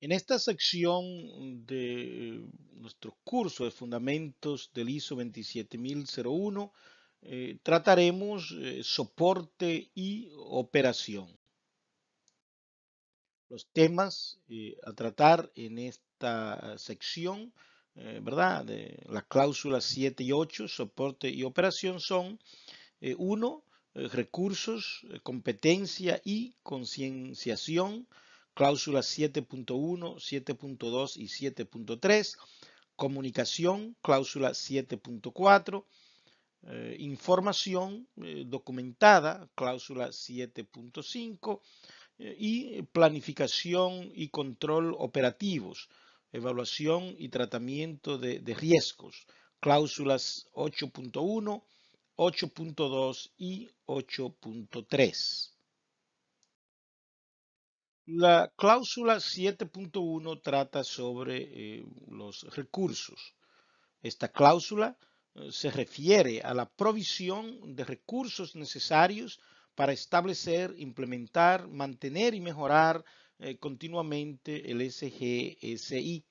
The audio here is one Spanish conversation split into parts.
En esta sección de nuestro curso de fundamentos del ISO 27001 eh, trataremos eh, soporte y operación. Los temas eh, a tratar en esta sección, ¿verdad? De la cláusula 7 y 8, soporte y operación son 1. recursos, competencia y concienciación cláusulas 7.1, 7.2 y 7.3, comunicación, cláusula 7.4, eh, información eh, documentada, cláusula 7.5, eh, y planificación y control operativos, evaluación y tratamiento de riesgos, cláusulas 8.1, 8.2 y 8.3. La cláusula 7.1 trata sobre eh, los recursos. Esta cláusula eh, se refiere a la provisión de recursos necesarios para establecer, implementar, mantener y mejorar eh, continuamente el SGSI.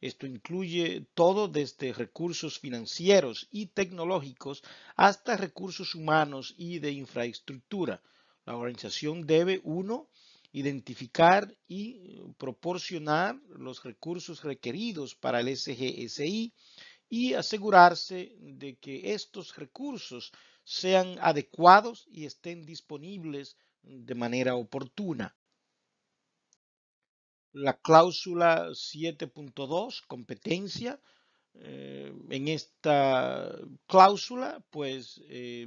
Esto incluye todo desde recursos financieros y tecnológicos hasta recursos humanos y de infraestructura. La organización debe, uno, identificar y eh, proporcionar los recursos requeridos para el SGSI y asegurarse de que estos recursos sean adecuados y estén disponibles de manera oportuna. La cláusula 7.2, competencia. Eh, en esta cláusula, pues eh,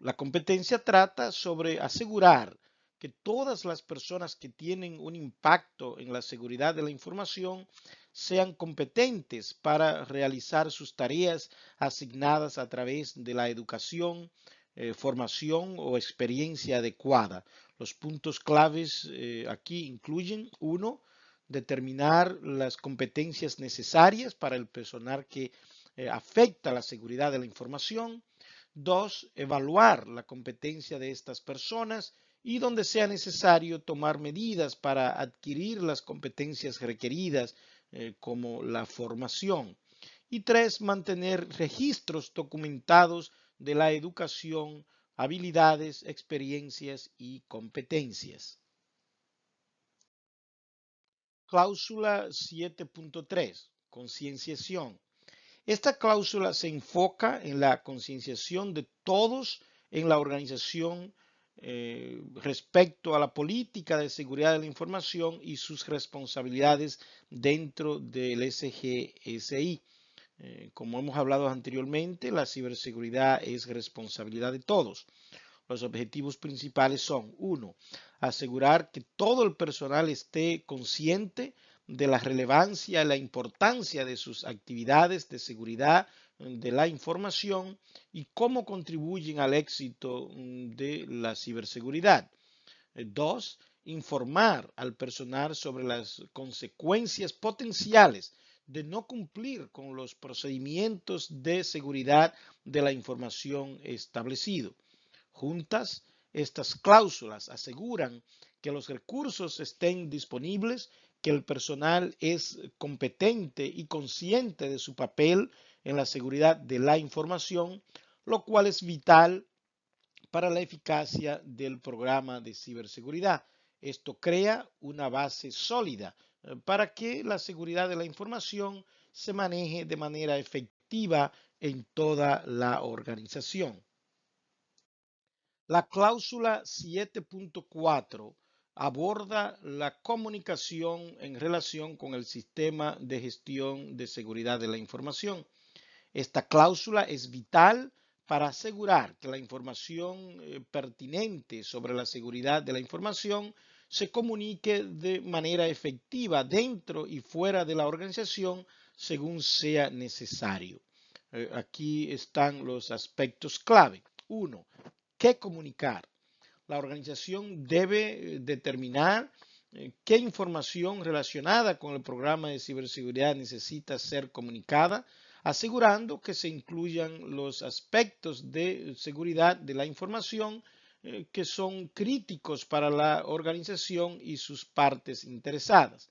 la competencia trata sobre asegurar que todas las personas que tienen un impacto en la seguridad de la información sean competentes para realizar sus tareas asignadas a través de la educación, eh, formación o experiencia adecuada. Los puntos claves eh, aquí incluyen, uno, determinar las competencias necesarias para el personal que eh, afecta la seguridad de la información. Dos, evaluar la competencia de estas personas y donde sea necesario tomar medidas para adquirir las competencias requeridas eh, como la formación. Y tres, mantener registros documentados de la educación, habilidades, experiencias y competencias. Cláusula 7.3. Concienciación. Esta cláusula se enfoca en la concienciación de todos en la organización eh, respecto a la política de seguridad de la información y sus responsabilidades dentro del SGSI. Eh, como hemos hablado anteriormente, la ciberseguridad es responsabilidad de todos. Los objetivos principales son, uno, asegurar que todo el personal esté consciente de la relevancia y la importancia de sus actividades de seguridad de la información y cómo contribuyen al éxito mm, de la ciberseguridad. Eh, dos, informar al personal sobre las consecuencias potenciales de no cumplir con los procedimientos de seguridad de la información establecido. Juntas, estas cláusulas aseguran que los recursos estén disponibles, que el personal es competente y consciente de su papel en la seguridad de la información, lo cual es vital para la eficacia del programa de ciberseguridad. Esto crea una base sólida eh, para que la seguridad de la información se maneje de manera efectiva en toda la organización. La cláusula 7.4 aborda la comunicación en relación con el sistema de gestión de seguridad de la información. Esta cláusula es vital para asegurar que la información eh, pertinente sobre la seguridad de la información se comunique de manera efectiva dentro y fuera de la organización según sea necesario. Eh, aquí están los aspectos clave. Uno, ¿qué comunicar? La organización debe eh, determinar qué información relacionada con el programa de ciberseguridad necesita ser comunicada asegurando que se incluyan los aspectos de seguridad de la información eh, que son críticos para la organización y sus partes interesadas.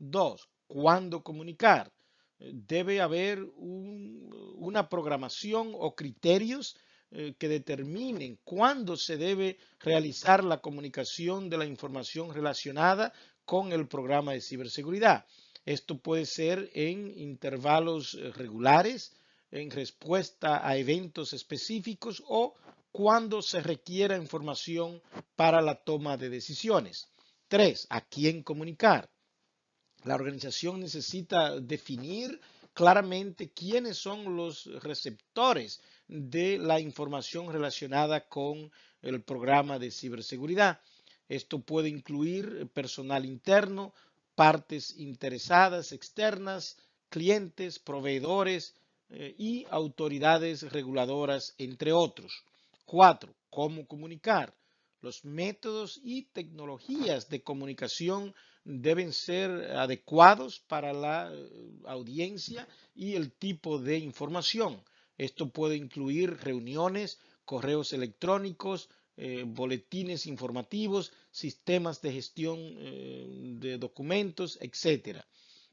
2. ¿Cuándo comunicar? Eh, debe haber una programación o criterios eh, que determinen cuándo se debe realizar la comunicación de la información relacionada con el programa de ciberseguridad. Esto puede ser en intervalos eh, regulares, en respuesta a eventos específicos o cuando se requiera información para la toma de decisiones. Tres, ¿a quién comunicar? La organización necesita definir claramente quiénes son los receptores de la información relacionada con el programa de ciberseguridad. Esto puede incluir personal interno, partes interesadas externas, clientes, proveedores eh, y autoridades reguladoras, entre otros. 4. Cómo comunicar. Los métodos y tecnologías de comunicación deben ser adecuados para la eh, audiencia y el tipo de información. Esto puede incluir reuniones, correos electrónicos, eh, boletines informativos, sistemas de gestión eh, de documentos, etc.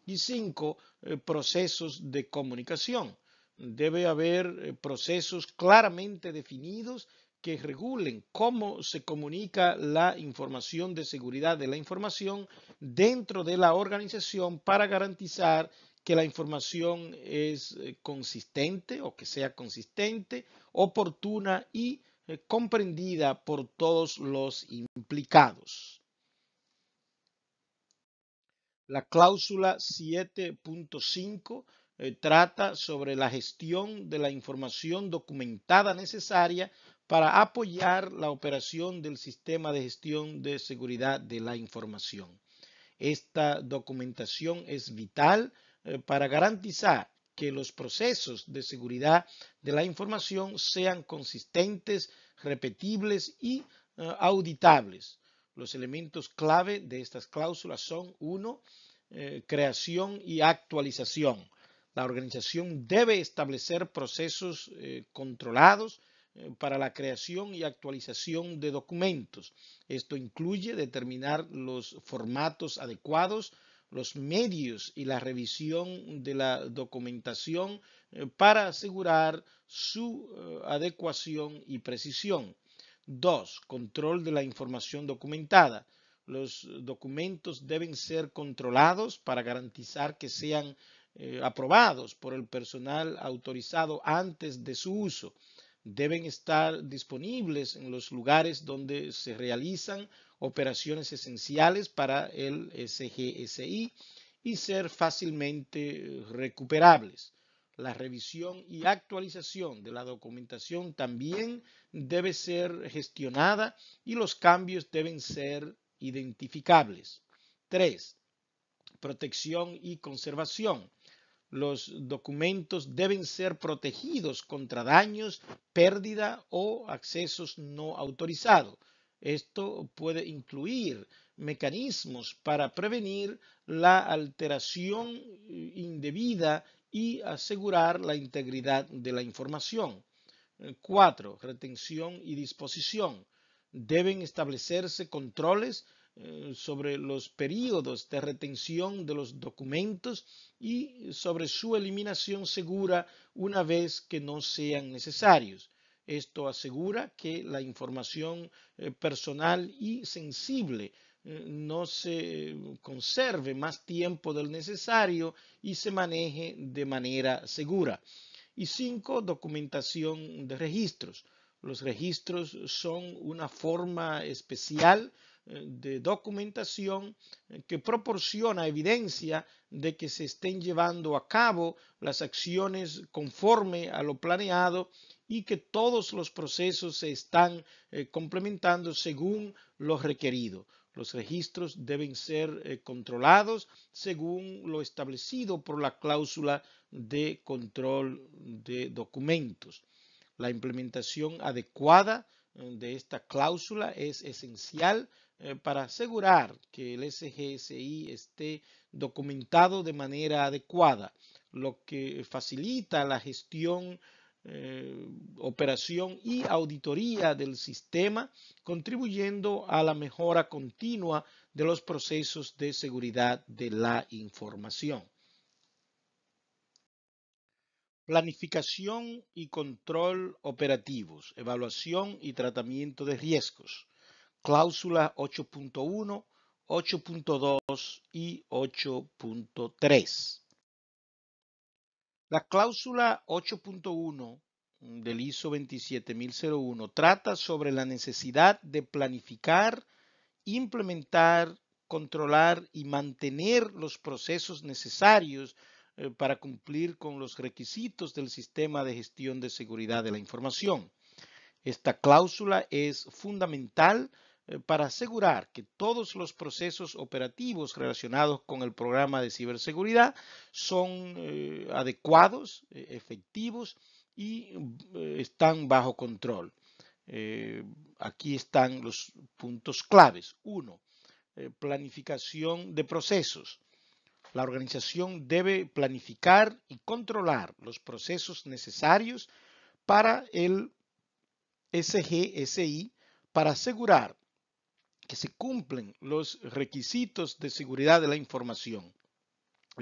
Y cinco, eh, procesos de comunicación. Debe haber procesos claramente definidos que regulen cómo se comunica la información de seguridad de la información dentro de la organización para garantizar que la información es consistente o que sea consistente, oportuna y eh, comprendida por todos los implicados. La cláusula 7.5 eh, trata sobre la gestión de la información documentada necesaria para apoyar la operación del sistema de gestión de seguridad de la información. Esta documentación es vital eh, para garantizar que los procesos de seguridad de la información sean consistentes, repetibles y eh, auditables. Los elementos clave de estas cláusulas son uno, eh, creación y actualización. La organización debe establecer procesos eh, controlados para la creación y actualización de documentos. Esto incluye determinar los formatos adecuados los medios y la revisión de la documentación eh, para asegurar su eh, adecuación y precisión. 2. Control de la información documentada. Los documentos deben ser controlados para garantizar que sean eh, aprobados por el personal autorizado antes de su uso deben estar disponibles en los lugares donde se realizan operaciones esenciales para el SGSI y ser fácilmente eh, recuperables. La revisión y actualización de la documentación también debe ser gestionada y los cambios deben ser identificables. 3. Protección y conservación los documentos deben ser protegidos contra daños, pérdida o accesos no autorizados. Esto puede incluir mecanismos para prevenir la alteración indebida y asegurar la integridad de la información. 4. Retención y disposición. Deben establecerse controles eh, sobre los períodos de retención de los documentos y sobre su eliminación segura una vez que no sean necesarios. Esto asegura que la información eh, personal y sensible eh, no se conserve más tiempo del necesario y se maneje de manera segura. Y cinco, documentación de registros. Los registros son una forma especial de documentación eh, que proporciona evidencia de que se estén llevando a cabo las acciones conforme a lo planeado y que todos los procesos se están eh, complementando según lo requerido. Los registros deben ser eh, controlados según lo establecido por la cláusula de control de documentos. La implementación adecuada de esta cláusula es esencial eh, para asegurar que el SGSI esté documentado de manera adecuada, lo que facilita la gestión eh, operación y auditoría del sistema, contribuyendo a la mejora continua de los procesos de seguridad de la información. Planificación y control operativos, evaluación y tratamiento de riesgos. Cláusula 8.1, 8.2 y 8.3. La cláusula 8.1 del ISO 27001 trata sobre la necesidad de planificar, implementar, controlar y mantener los procesos necesarios eh, para cumplir con los requisitos del sistema de gestión de seguridad de la información. Esta cláusula es fundamental eh, para asegurar que todos los procesos operativos relacionados con el programa de ciberseguridad son eh, adecuados, eh, efectivos y están bajo control. aquí están los puntos claves. Uno, planificación de procesos. La organización debe planificar y controlar los procesos necesarios para el SGSI para asegurar que se cumplen los requisitos de seguridad de la información.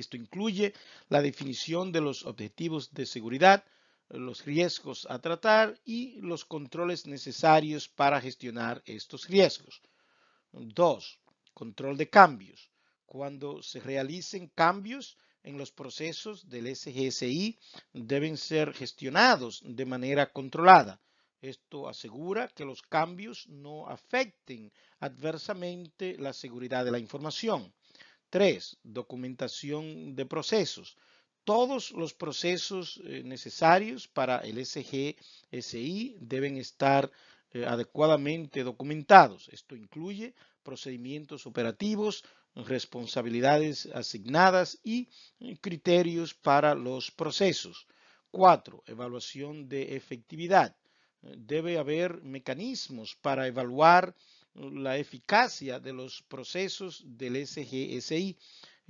Esto incluye la definición de los objetivos de seguridad, los riesgos a tratar y los controles necesarios para gestionar estos riesgos. 2. Control de cambios. Cuando se realicen cambios en los procesos del SGSI, deben ser gestionados de manera controlada esto asegura que los cambios no afecten adversamente la seguridad de la información. 3. Documentación de procesos. Todos los procesos eh, necesarios para el SGSI deben estar eh, adecuadamente documentados. Esto incluye procedimientos operativos, responsabilidades asignadas y eh, criterios para los procesos. 4. Evaluación de efectividad debe haber mecanismos para evaluar la eficacia de los procesos del SGSI.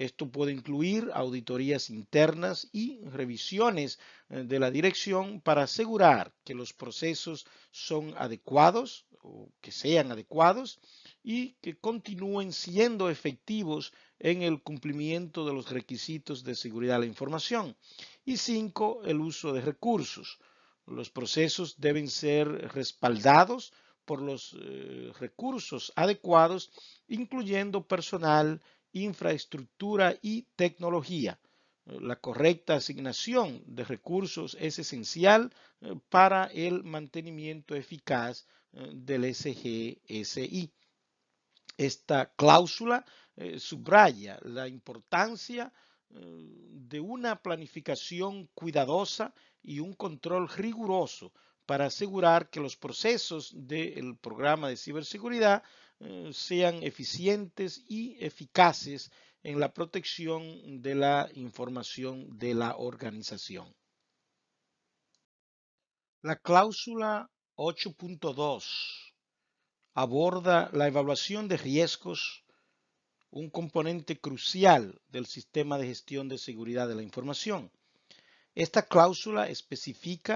Esto puede incluir auditorías internas y revisiones eh, de la dirección para asegurar que los procesos son adecuados o que sean adecuados y que continúen siendo efectivos en el cumplimiento de los requisitos de seguridad de la información. Y cinco, el uso de recursos. Los procesos deben ser respaldados por los eh, recursos adecuados, incluyendo personal, infraestructura y tecnología. La correcta asignación de recursos es esencial eh, para el mantenimiento eficaz eh, del SGSI. Esta cláusula subraya la importancia de una planificación cuidadosa y un control riguroso para asegurar que los procesos del programa de ciberseguridad eh, sean eficientes y eficaces en la protección de la información de la organización. La cláusula 8.2 aborda la evaluación de riesgos, un componente crucial del sistema de gestión de seguridad de la información. Esta cláusula especifica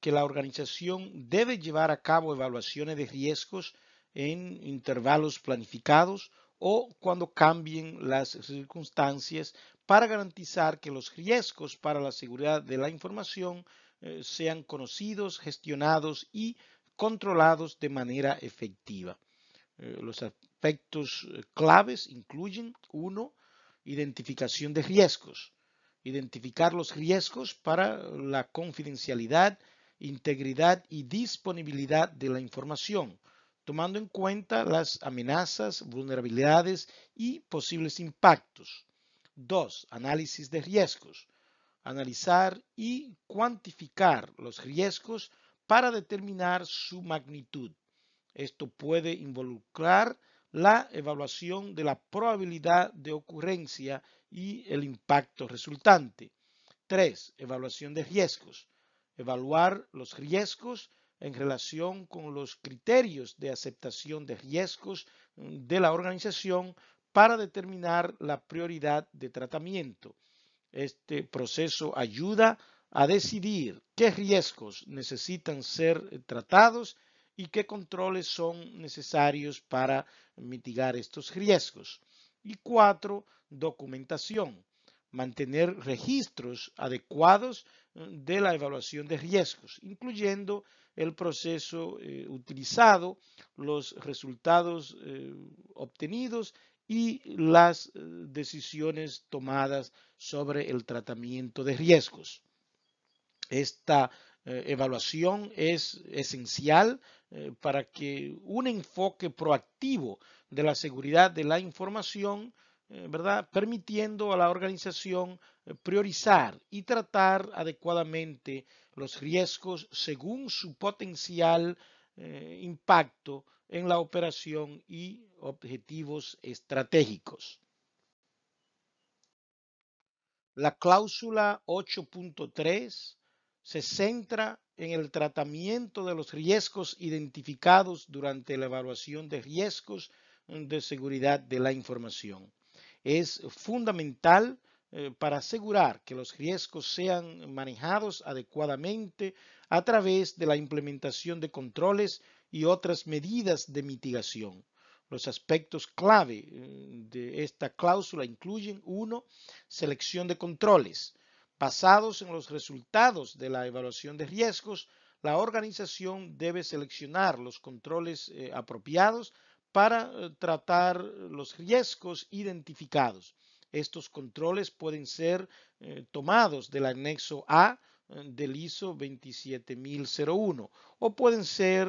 que la organización debe llevar a cabo evaluaciones de riesgos en intervalos planificados o cuando cambien las circunstancias para garantizar que los riesgos para la seguridad de la información eh, sean conocidos, gestionados y controlados de manera efectiva. Eh, los aspectos eh, claves incluyen, uno, identificación de riesgos, identificar los riesgos para la confidencialidad, integridad y disponibilidad de la información, tomando en cuenta las amenazas, vulnerabilidades y posibles impactos. 2. Análisis de riesgos. Analizar y cuantificar los riesgos para determinar su magnitud. Esto puede involucrar la evaluación de la probabilidad de ocurrencia y el impacto resultante. 3. Evaluación de riesgos. Evaluar los riesgos en relación con los criterios de aceptación de riesgos mm, de la organización para determinar la prioridad de tratamiento. Este proceso ayuda a decidir qué riesgos necesitan ser eh, tratados y qué controles son necesarios para mitigar estos riesgos. Y cuatro, documentación. Mantener registros adecuados eh, de la evaluación de riesgos, incluyendo el proceso eh, utilizado, los resultados eh, obtenidos y las decisiones tomadas sobre el tratamiento de riesgos. Esta evaluación es esencial para que un enfoque proactivo de la seguridad de la información, eh, ¿verdad? Permitiendo a la organización eh, priorizar y tratar adecuadamente los riesgos según su potencial eh, impacto en la operación y objetivos estratégicos. La cláusula 8.3 se centra en el tratamiento de los riesgos identificados durante la evaluación de riesgos de seguridad de la información. Es fundamental eh, para asegurar que los riesgos sean manejados adecuadamente a través de la implementación de controles y otras medidas de mitigación. Los aspectos clave eh, de esta cláusula incluyen, uno, selección de controles. Basados en los resultados de la evaluación de riesgos, la organización debe seleccionar los controles eh, apropiados para eh, tratar los riesgos identificados. Estos controles pueden ser eh, tomados del anexo A eh, del ISO 27001 o pueden ser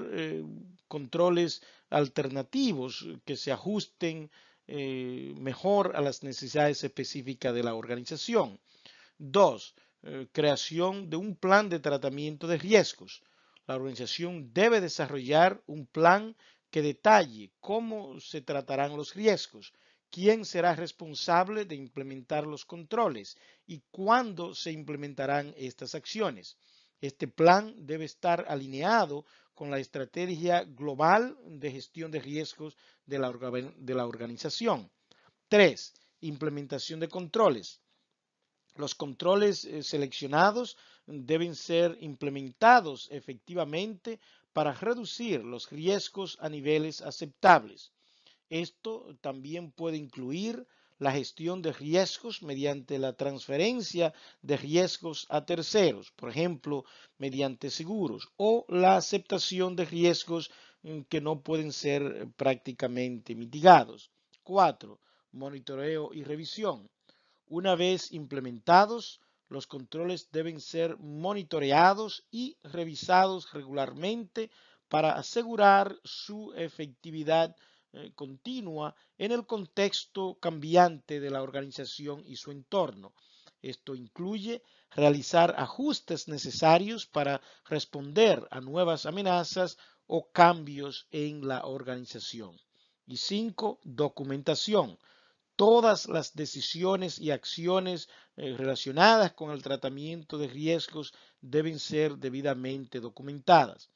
controles alternativos que se ajusten mejor a las necesidades específicas de la organización. Dos, creación de un plan de tratamiento de riesgos. La organización debe desarrollar un plan que detalle cómo se tratarán los riesgos, quién será responsable de implementar los controles y cuándo se implementarán estas acciones. Este plan debe estar alineado con la estrategia global de gestión de riesgos de la, organización. 3. Implementación de controles. Los controles eh, seleccionados deben ser implementados efectivamente para reducir los riesgos a niveles aceptables. Esto también puede incluir la gestión de riesgos mediante la transferencia de riesgos a terceros, por ejemplo, mediante seguros, o la aceptación de riesgos mm, que no pueden ser prácticamente mitigados. 4. Monitoreo y revisión. Una vez implementados, los controles deben ser monitoreados y revisados regularmente para asegurar su efectividad eh, continua en el contexto cambiante de la organización y su entorno. Esto incluye realizar ajustes necesarios para responder a nuevas amenazas o cambios en la organización. Y 5. Documentación todas las decisiones y acciones eh, relacionadas con el tratamiento de riesgos deben ser debidamente documentadas.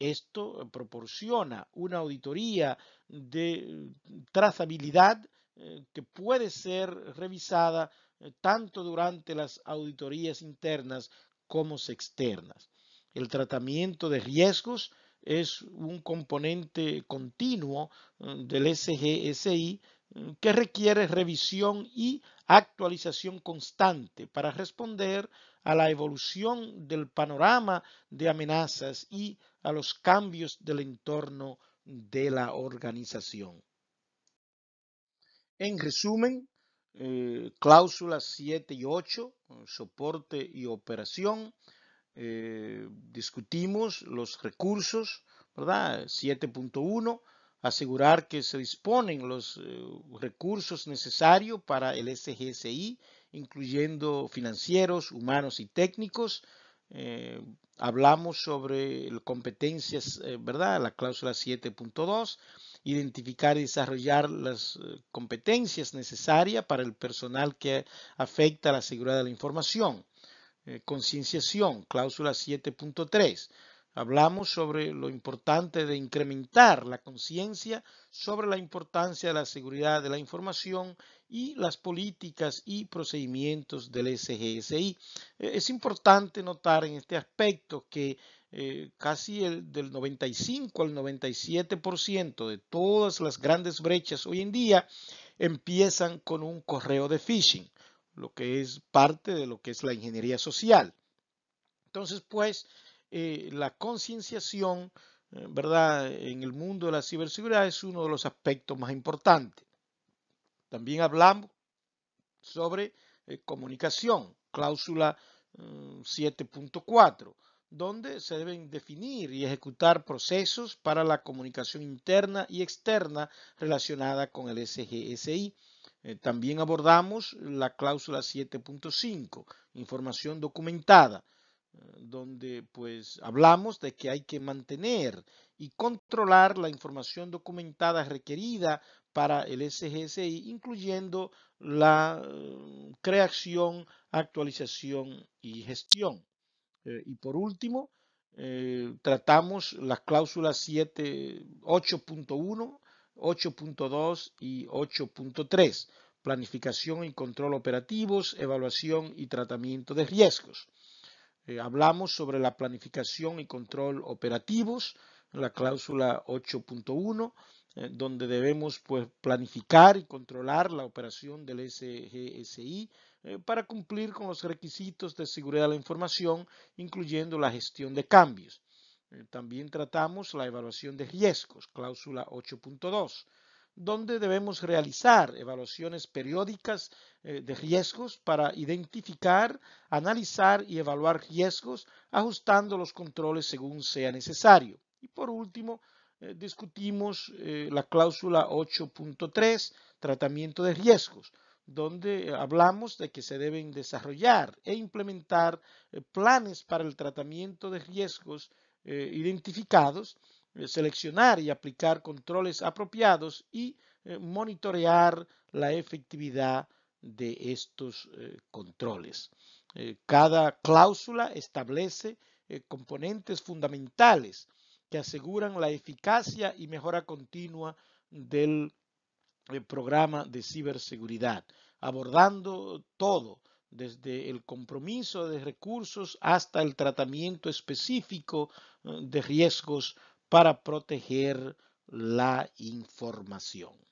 Esto eh, proporciona una auditoría de trazabilidad eh, que puede ser revisada tanto durante las auditorías internas como externas. El tratamiento de riesgos es un componente continuo del SGSI Mm, que requiere revisión y actualización constante para responder a la evolución del panorama de amenazas y a los cambios del entorno de la organización. En resumen, eh, cláusulas 7 y 8, soporte y operación, eh, discutimos los recursos, ¿verdad? 7.1 asegurar que se disponen los eh, recursos necesarios para el SGSI, incluyendo financieros, humanos y técnicos. Eh, hablamos sobre competencias, eh, ¿verdad? La cláusula 7.2, identificar y desarrollar las competencias necesarias para el personal que afecta a la seguridad de la información. concienciación, cláusula 7.3 Hablamos sobre lo importante de incrementar la conciencia sobre la importancia de la seguridad de la información y las políticas y procedimientos del SGSI. E, es importante notar en este aspecto que eh, casi el, del 95 al 97% de todas las grandes brechas hoy en día empiezan con un correo de phishing, lo que es parte de lo que es la ingeniería social. Entonces, pues, eh, la concienciación, eh, ¿verdad? En el mundo de la ciberseguridad es uno de los aspectos más importantes. También hablamos sobre eh, comunicación, cláusula 7.4, mm, donde se deben definir y ejecutar procesos para la comunicación interna y externa relacionada con el SGSI. también abordamos la cláusula 7.5, información documentada, donde pues hablamos de que hay que mantener y controlar la información documentada requerida para el SGSI, incluyendo la eh, creación, actualización y gestión. Eh, y por último, eh, tratamos las cláusulas 7, 8.1, 8.2 y 8.3, planificación y control operativos, evaluación y tratamiento de riesgos. Eh, hablamos sobre la planificación y control operativos, la cláusula 8.1, eh, donde debemos pues, planificar y controlar la operación del SGSI eh, para cumplir con los requisitos de seguridad de la información, incluyendo la gestión de cambios. también tratamos la evaluación de riesgos, cláusula 8.2 donde debemos realizar evaluaciones periódicas eh, de riesgos para identificar, analizar y evaluar riesgos, ajustando los controles según sea necesario. Y por último, eh, discutimos eh, la cláusula 8.3, tratamiento de riesgos, donde hablamos de que se deben desarrollar e implementar planes para el tratamiento de riesgos identificados eh, seleccionar y aplicar controles apropiados y eh, monitorear la efectividad de estos eh, controles. cada cláusula establece componentes fundamentales que aseguran la eficacia y mejora continua del programa de ciberseguridad, abordando todo, desde el compromiso de recursos hasta el tratamiento específico de riesgos para proteger la información.